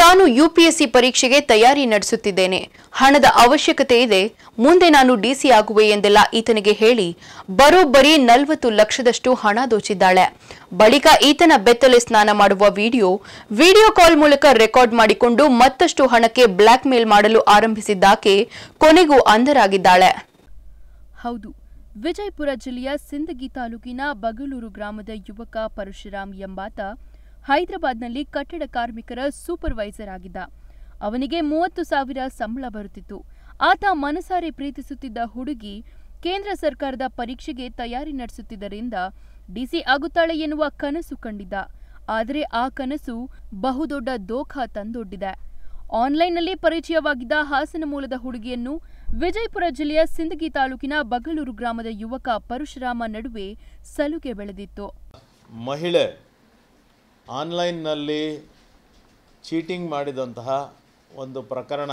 ತಾನು ಯುಪಿಎಸ್ಸಿ ಪರೀಕ್ಷೆಗೆ ತಯಾರಿ ನಡೆಸುತ್ತಿದ್ದೇನೆ ಹಣದ ಅವಶ್ಯಕತೆ ಇದೆ ಮುಂದೆ ನಾನು ಡಿಸಿ ಆಗುವೆ ಎಂದೆಲ್ಲ ಈತನಿಗೆ ಹೇಳಿ ಬರೋಬ್ಬರಿ ನಲವತ್ತು ಲಕ್ಷದಷ್ಟು ಹಣ ದೋಚಿದ್ದಾಳೆ ಬಳಿಕ ಈತನ ಬೆತ್ತಲೆ ಸ್ನಾನ ಮಾಡುವ ವಿಡಿಯೋ ವಿಡಿಯೋ ಕಾಲ್ ಮೂಲಕ ರೆಕಾರ್ಡ್ ಮಾಡಿಕೊಂಡು ಮತ್ತಷ್ಟು ಹಣಕ್ಕೆ ಬ್ಲಾಕ್ ಮೇಲ್ ಮಾಡಲು ಆರಂಭಿಸಿದ್ದಾಕೆ ಕೊನೆಗೂ ಅಂಧರಾಗಿದ್ದಾಳೆ ಹೌದು ವಿಜಯಪುರ ಜಿಲ್ಲೆಯ ಸಿಂದಗಿ ತಾಲೂಕಿನ ಬಗಲೂರು ಗ್ರಾಮದ ಯುವಕ ಪರಶುರಾಮ್ ಎಂಬಾತ ಹೈದರಾಬಾದ್ನಲ್ಲಿ ಕಟ್ಟಡ ಕಾರ್ಮಿಕರ ಸೂಪರ್ವೈಸರ್ ಆಗಿದ್ದ ಅವನಿಗೆ ಮೂವತ್ತು ಸಾವಿರ ಸಂಬಳ ಬರುತ್ತಿತ್ತು ಆತ ಮನಸಾರೆ ಪ್ರೀತಿಸುತ್ತಿದ್ದ ಹುಡುಗಿ ಕೇಂದ್ರ ಸರ್ಕಾರದ ಪರೀಕ್ಷೆಗೆ ತಯಾರಿ ನಡೆಸುತ್ತಿದ್ದರಿಂದ ಡಿಸಿ ಆಗುತ್ತಾಳೆ ಎನ್ನುವ ಕನಸು ಕಂಡಿದ್ದ ಆದರೆ ಆ ಕನಸು ಬಹುದೊಡ್ಡ ದೋಖಾ ತಂದೊಡ್ಡಿದೆ ಆನ್ಲೈನ್ನಲ್ಲಿ ಪರಿಚಯವಾಗಿದ್ದ ಹಾಸನ ಮೂಲದ ಹುಡುಗಿಯನ್ನು ವಿಜಯಪುರ ಜಿಲ್ಲೆಯ ಸಿಂದಗಿ ತಾಲೂಕಿನ ಬಗಲೂರು ಗ್ರಾಮದ ಯುವಕ ಪರಶುರಾಮ ನಡುವೆ ಸಲುಗೆ ಬೆಳೆದಿತ್ತು ಮಹಿಳೆ ಆನ್ಲೈನ್ನಲ್ಲಿ ಚೀಟಿಂಗ್ ಮಾಡಿದಂತಹ ಒಂದು ಪ್ರಕರಣ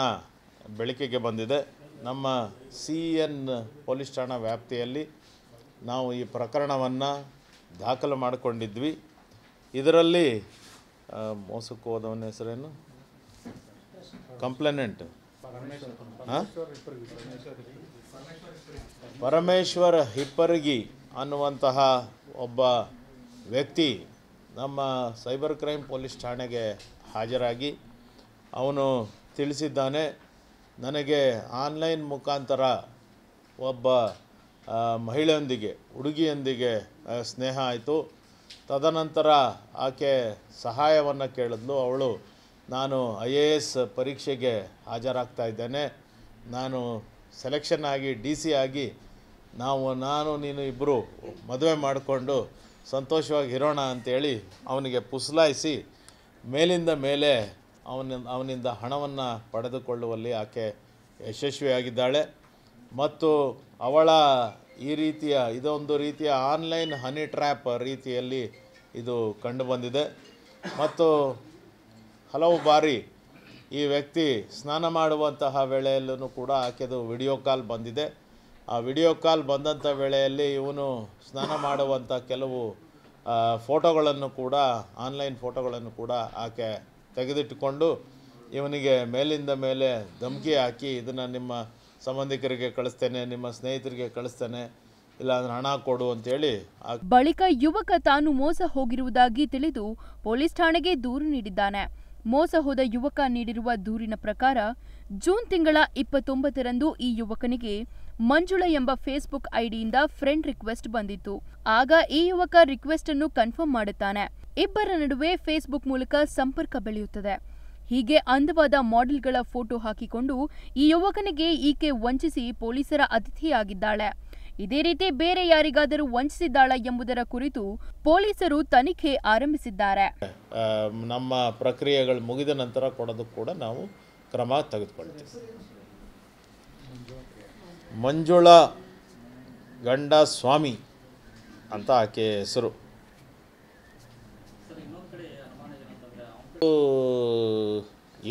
ಬೆಳಕಿಗೆ ಬಂದಿದೆ ನಮ್ಮ ಸಿ ಎನ್ ಪೊಲೀಸ್ ಠಾಣಾ ವ್ಯಾಪ್ತಿಯಲ್ಲಿ ನಾವು ಈ ಪ್ರಕರಣವನ್ನು ದಾಖಲು ಮಾಡಿಕೊಂಡಿದ್ವಿ ಇದರಲ್ಲಿ ಮೋಸಕ್ಕೆ ಹೋದವನ ಹೆಸರೇನು ಕಂಪ್ಲೇನೆಂಟ್ ಹಾಂ ಪರಮೇಶ್ವರ ಹಿಪ್ಪರಗಿ ಅನ್ನುವಂತಹ ಒಬ್ಬ ವ್ಯಕ್ತಿ ನಮ್ಮ ಸೈಬರ್ ಕ್ರೈಮ್ ಪೊಲೀಸ್ ಠಾಣೆಗೆ ಹಾಜರಾಗಿ ಅವನು ತಿಳಿಸಿದ್ದಾನೆ ನನಗೆ ಆನ್ಲೈನ್ ಮುಖಾಂತರ ಒಬ್ಬ ಮಹಿಳೆಯೊಂದಿಗೆ ಹುಡುಗಿಯೊಂದಿಗೆ ಸ್ನೇಹ ಆಯಿತು ತದನಂತರ ಆಕೆ ಸಹಾಯವನ್ನು ಕೇಳಿದ್ಲು ಅವಳು ನಾನು ಐ ಎ ಎಸ್ ಪರೀಕ್ಷೆಗೆ ಹಾಜರಾಗ್ತಾ ಇದ್ದೇನೆ ನಾನು ಸೆಲೆಕ್ಷನ್ ಆಗಿ ಡಿ ಸಿ ಆಗಿ ನಾವು ನಾನು ನೀನು ಇಬ್ಬರು ಮದುವೆ ಮಾಡಿಕೊಂಡು ಸಂತೋಷವಾಗಿರೋಣ ಅಂತೇಳಿ ಅವನಿಗೆ ಪುಸಲಾಯಿಸಿ ಮೇಲಿಂದ ಮೇಲೆ ಅವನ ಅವನಿಂದ ಹಣವನ್ನು ಪಡೆದುಕೊಳ್ಳುವಲ್ಲಿ ಆಕೆ ಯಶಸ್ವಿಯಾಗಿದ್ದಾಳೆ ಮತ್ತು ಅವಳ ಈ ರೀತಿಯ ಇದೊಂದು ರೀತಿಯ ಆನ್ಲೈನ್ ಹನಿ ಟ್ರ್ಯಾಪ್ ರೀತಿಯಲ್ಲಿ ಇದು ಕಂಡುಬಂದಿದೆ ಮತ್ತು ಹಲವು ಬಾರಿ ಈ ವ್ಯಕ್ತಿ ಸ್ನಾನ ಮಾಡುವಂತಹ ವೇಳೆಯಲ್ಲೂ ಕೂಡ ಆಕೆದು ವಿಡಿಯೋ ಕಾಲ್ ಬಂದಿದೆ ಆ ವಿಡಿಯೋ ಕಾಲ್ ಬಂದಂಥ ವೇಳೆಯಲ್ಲಿ ಇವನು ಸ್ನಾನ ಮಾಡುವಂಥ ಕೆಲವು ಫೋಟೋಗಳನ್ನು ಕೂಡ ಆನ್ಲೈನ್ ಫೋಟೋಗಳನ್ನು ಕೂಡ ಆಕೆ ತೆಗೆದಿಟ್ಟುಕೊಂಡು ಇವನಿಗೆ ಮೇಲಿಂದ ಮೇಲೆ ಧಮಕಿ ಹಾಕಿ ಇದನ್ನು ನಿಮ್ಮ ಸಂಬಂಧಿಕರಿಗೆ ಕಳಿಸ್ತೇನೆ ನಿಮ್ಮ ಸ್ನೇಹಿತರಿಗೆ ಕಳಿಸ್ತೇನೆ ಹಣ ಕೊಡು ಅಂತೇಳಿ ಬಳಿಕ ಯುವಕ ತಾನು ಮೋಸ ಹೋಗಿರುವುದಾಗಿ ತಿಳಿದು ಪೊಲೀಸ್ ಠಾಣೆಗೆ ದೂರು ನೀಡಿದ್ದಾನೆ ಮೋಸ ಹೋದ ಯುವಕ ನೀಡಿರುವ ದೂರಿನ ಪ್ರಕಾರ ಜೂನ್ ತಿಂಗಳ ಇಪ್ಪತ್ತೊಂಬತ್ತರಂದು ಈ ಯುವಕನಿಗೆ ಮಂಜುಳ ಎಂಬ ಫೇಸ್ಬುಕ್ ಐಡಿಯಿಂದ ಫ್ರೆಂಡ್ ರಿಕ್ವೆಸ್ಟ್ ಬಂದಿತ್ತು ಆಗ ಈ ಯುವಕ ರಿಕ್ವೆಸ್ಟ್ ಅನ್ನು ಕನ್ಫರ್ಮ್ ಮಾಡುತ್ತಾನೆ ಇಬ್ಬರ ನಡುವೆ ಫೇಸ್ಬುಕ್ ಮೂಲಕ ಸಂಪರ್ಕ ಬೆಳೆಯುತ್ತದೆ ಹೀಗೆ ಅಂದವಾದ ಮಾಡೆಲ್ಗಳ ಫೋಟೋ ಹಾಕಿಕೊಂಡು ಈ ಯುವಕನಿಗೆ ಈಕೆ ವಂಚಿಸಿ ಪೊಲೀಸರ ಅತಿಥಿಯಾಗಿದ್ದಾಳೆ ಇದೇ ರೀತಿ ಬೇರೆ ಯಾರಿಗಾದರೂ ವಂಚಿಸಿದ್ದಾಳೆ ಎಂಬುದರ ಕುರಿತು ಪೊಲೀಸರು ತನಿಖೆ ಆರಂಭಿಸಿದ್ದಾರೆ ನಮ್ಮ ಪ್ರಕ್ರಿಯೆಗಳು ಮುಗಿದ ನಂತರ ಕೊಡೋದು ಕೂಡ ನಾವು ಕ್ರಮ ತೆಗೆದುಕೊಳ್ಳುತ್ತೇವೆ ಮಂಜುಳ ಗಂಡ ಸ್ವಾಮಿ ಅಂತ ಆಕೆ ಹೆಸರು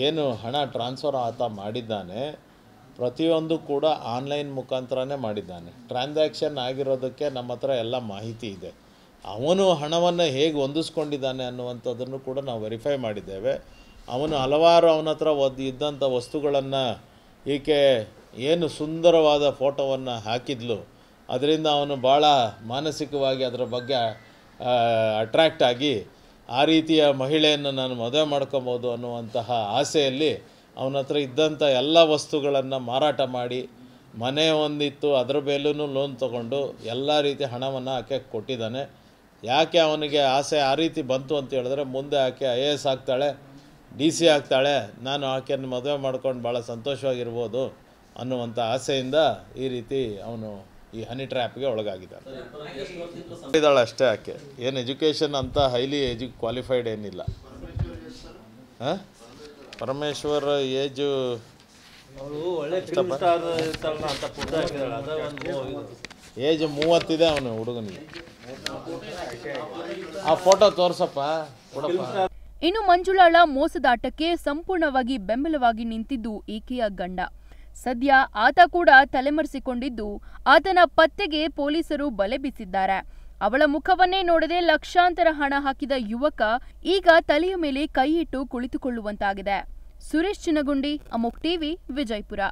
ಏನು ಹಣ ಟ್ರಾನ್ಸ್ಫರ್ ಆತ ಮಾಡಿದ್ದಾನೆ ಪ್ರತಿಯೊಂದು ಕೂಡ ಆನ್ಲೈನ್ ಮುಖಾಂತರನೇ ಮಾಡಿದ್ದಾನೆ ಟ್ರಾನ್ಸಾಕ್ಷನ್ ಆಗಿರೋದಕ್ಕೆ ನಮ್ಮ ಹತ್ರ ಎಲ್ಲ ಮಾಹಿತಿ ಇದೆ ಅವನು ಹಣವನ್ನು ಹೇಗೆ ಹೊಂದಿಸ್ಕೊಂಡಿದ್ದಾನೆ ಅನ್ನುವಂಥದ್ದನ್ನು ಕೂಡ ನಾವು ವೆರಿಫೈ ಮಾಡಿದ್ದೇವೆ ಅವನು ಹಲವಾರು ಅವನ ಹತ್ರ ಇದ್ದಂಥ ವಸ್ತುಗಳನ್ನು ಈಕೆ ಏನು ಸುಂದರವಾದ ಫೋಟೋವನ್ನು ಹಾಕಿದ್ಲು ಅದರಿಂದ ಅವನು ಭಾಳ ಮಾನಸಿಕವಾಗಿ ಅದರ ಬಗ್ಗೆ ಅಟ್ರ್ಯಾಕ್ಟ್ ಆಗಿ ಆ ರೀತಿಯ ಮಹಿಳೆಯನ್ನು ನಾನು ಮದುವೆ ಮಾಡ್ಕೊಬೋದು ಅನ್ನುವಂತಹ ಆಸೆಯಲ್ಲಿ ಅವನ ಹತ್ರ ಇದ್ದಂಥ ಎಲ್ಲ ವಸ್ತುಗಳನ್ನು ಮಾರಾಟ ಮಾಡಿ ಮನೆ ಒಂದಿತ್ತು ಅದರ ಮೇಲೂ ಲೋನ್ ತಗೊಂಡು ಎಲ್ಲ ರೀತಿ ಹಣವನ್ನು ಆಕೆ ಕೊಟ್ಟಿದ್ದಾನೆ ಯಾಕೆ ಅವನಿಗೆ ಆಸೆ ಆ ರೀತಿ ಬಂತು ಅಂತ ಹೇಳಿದ್ರೆ ಮುಂದೆ ಆಕೆ ಐ ಎ ಎಸ್ ಆಗ್ತಾಳೆ ಡಿ ಸಿ ಆಗ್ತಾಳೆ ನಾನು ಆಕೆಯನ್ನು ಮದುವೆ ಮಾಡ್ಕೊಂಡು ಭಾಳ ಸಂತೋಷವಾಗಿರ್ಬೋದು ಅನ್ನುವಂಥ ಆಸೆಯಿಂದ ಈ ರೀತಿ ಅವನು ಈ ಹನಿ ಟ್ರ್ಯಾಪ್ಗೆ ಒಳಗಾಗಿದ್ದಾನೆ ಇದ್ದಾಳೆ ಅಷ್ಟೇ ಆಕೆ ಏನು ಎಜುಕೇಷನ್ ಅಂತ ಹೈಲಿ ಎಜು ಕ್ವಾಲಿಫೈಡ್ ಏನಿಲ್ಲ ಹಾಂ ಪರಮೇಶ್ವರ್ ಏಜು ಏಜ್ ಮೂವತ್ತಿದೆ ಅವನು ಹುಡುಗನಿಗೆ ಆ ಫೋಟೋ ತೋರ್ಸಪ್ಪ ಇನ್ನು ಮಂಜುಳಾಳ ಮೋಸದಾಟಕ್ಕೆ ಸಂಪೂರ್ಣವಾಗಿ ಬೆಂಬಲವಾಗಿ ನಿಂತಿದ್ದು ಈಕೆಯ ಗಂಡ ಸದ್ಯ ಆತ ಕೂಡ ತಲೆಮರೆಸಿಕೊಂಡಿದ್ದು ಆತನ ಪತ್ತೆಗೆ ಪೊಲೀಸರು ಬಲೆ ಬೀಸಿದ್ದಾರೆ ಅವಳ ಮುಖವನ್ನೇ ನೋಡದೆ ಲಕ್ಷಾಂತರ ಹಣ ಹಾಕಿದ ಯುವಕ ಈಗ ತಲೆಯ ಮೇಲೆ ಕೈಯಿಟ್ಟು ಕುಳಿತುಕೊಳ್ಳುವಂತಾಗಿದೆ ಸುರೇಶ್ ಚಿನಗುಂಡಿ ಅಮೋಕ್ ಟಿವಿ ವಿಜಯಪುರ